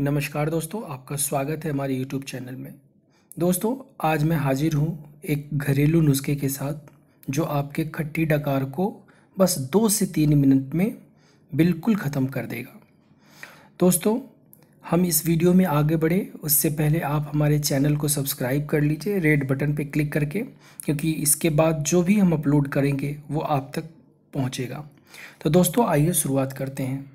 नमस्कार दोस्तों आपका स्वागत है हमारे यूट्यूब चैनल में दोस्तों आज मैं हाजिर हूँ एक घरेलू नुस्खे के साथ जो आपके खट्टी डकार को बस दो से तीन मिनट में बिल्कुल ख़त्म कर देगा दोस्तों हम इस वीडियो में आगे बढ़े उससे पहले आप हमारे चैनल को सब्सक्राइब कर लीजिए रेड बटन पर क्लिक करके क्योंकि इसके बाद जो भी हम अपलोड करेंगे वो आप तक पहुँचेगा तो दोस्तों आइए शुरुआत करते हैं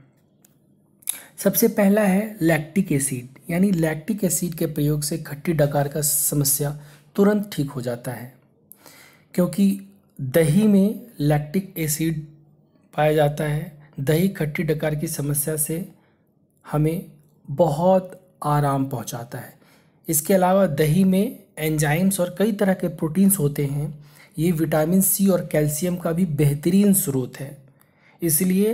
सबसे पहला है लैक्टिक एसिड यानी लैक्टिक एसिड के प्रयोग से खट्टी डकार का समस्या तुरंत ठीक हो जाता है क्योंकि दही में लैक्टिक एसिड पाया जाता है दही खट्टी डकार की समस्या से हमें बहुत आराम पहुंचाता है इसके अलावा दही में एंजाइम्स और कई तरह के प्रोटीन्स होते हैं ये विटामिन सी और कैल्शियम का भी बेहतरीन स्रोत है इसलिए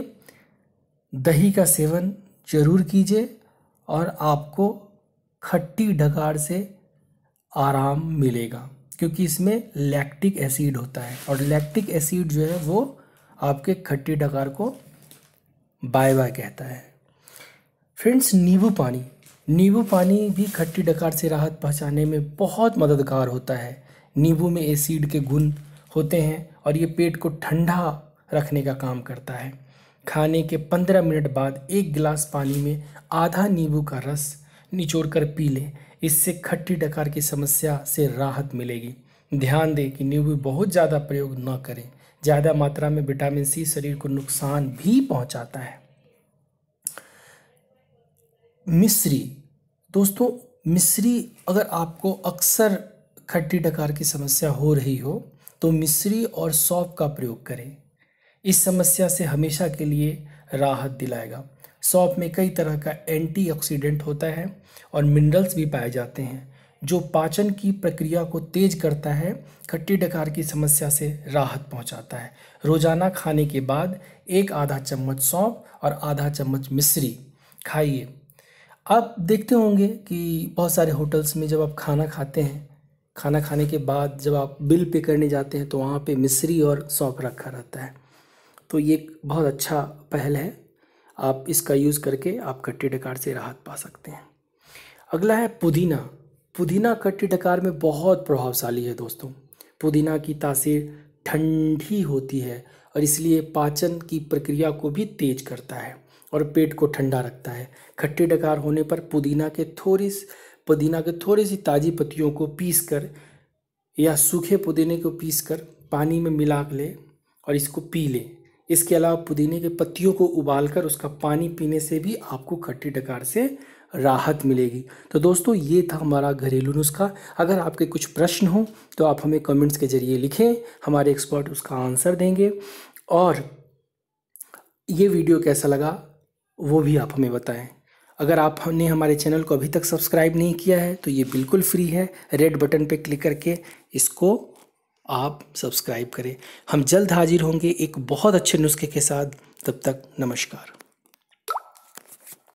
दही का सेवन ज़रूर कीजिए और आपको खट्टी डकार से आराम मिलेगा क्योंकि इसमें लैक्टिक एसिड होता है और लैक्टिक एसिड जो है वो आपके खट्टी डकार को बाय बाय कहता है फ्रेंड्स नींबू पानी नींबू पानी भी खट्टी डकार से राहत पहुंचाने में बहुत मददगार होता है नींबू में एसिड के गुण होते हैं और ये पेट को ठंडा रखने का काम करता है खाने के पंद्रह मिनट बाद एक गिलास पानी में आधा नींबू का रस निचोड़ कर पी लें इससे खट्टी डकार की समस्या से राहत मिलेगी ध्यान दें कि नींबू बहुत ज़्यादा प्रयोग न करें ज़्यादा मात्रा में विटामिन सी शरीर को नुकसान भी पहुंचाता है मिश्री दोस्तों मिश्री अगर आपको अक्सर खट्टी डकार की समस्या हो रही हो तो मिश्री और सौंफ का प्रयोग करें इस समस्या से हमेशा के लिए राहत दिलाएगा सौंप में कई तरह का एंटीऑक्सीडेंट होता है और मिनरल्स भी पाए जाते हैं जो पाचन की प्रक्रिया को तेज करता है खट्टी डकार की समस्या से राहत पहुंचाता है रोज़ाना खाने के बाद एक आधा चम्मच सौंप और आधा चम्मच मिश्री खाइए आप देखते होंगे कि बहुत सारे होटल्स में जब आप खाना खाते हैं खाना खाने के बाद जब आप बिल पे करने जाते हैं तो वहाँ पे मिश्री और सौंप रखा रहता है तो ये बहुत अच्छा पहल है आप इसका यूज़ करके आप कट्टी डकार से राहत पा सकते हैं अगला है पुदीना पुदीना कट्टी डकार में बहुत प्रभावशाली है दोस्तों पुदीना की तासीर ठंडी होती है और इसलिए पाचन की प्रक्रिया को भी तेज करता है और पेट को ठंडा रखता है खट्टे डकार होने पर पुदीना के थोड़ी पुदीना के थोड़ी सी ताज़ी पत्तियों को पीस कर या सूखे पुदीने को पीस कर पानी में मिला ले और इसको पी लें इसके अलावा पुदीने के पत्तियों को उबालकर उसका पानी पीने से भी आपको खट्टी डकार से राहत मिलेगी तो दोस्तों ये था हमारा घरेलू नुस्खा अगर आपके कुछ प्रश्न हो तो आप हमें कमेंट्स के ज़रिए लिखें हमारे एक्सपर्ट उसका आंसर देंगे और ये वीडियो कैसा लगा वो भी आप हमें बताएं अगर आपने हमारे चैनल को अभी तक सब्सक्राइब नहीं किया है तो ये बिल्कुल फ्री है रेड बटन पर क्लिक करके इसको आप सब्सक्राइब करें हम जल्द हाजिर होंगे एक बहुत अच्छे नुस्खे के साथ तब तक नमस्कार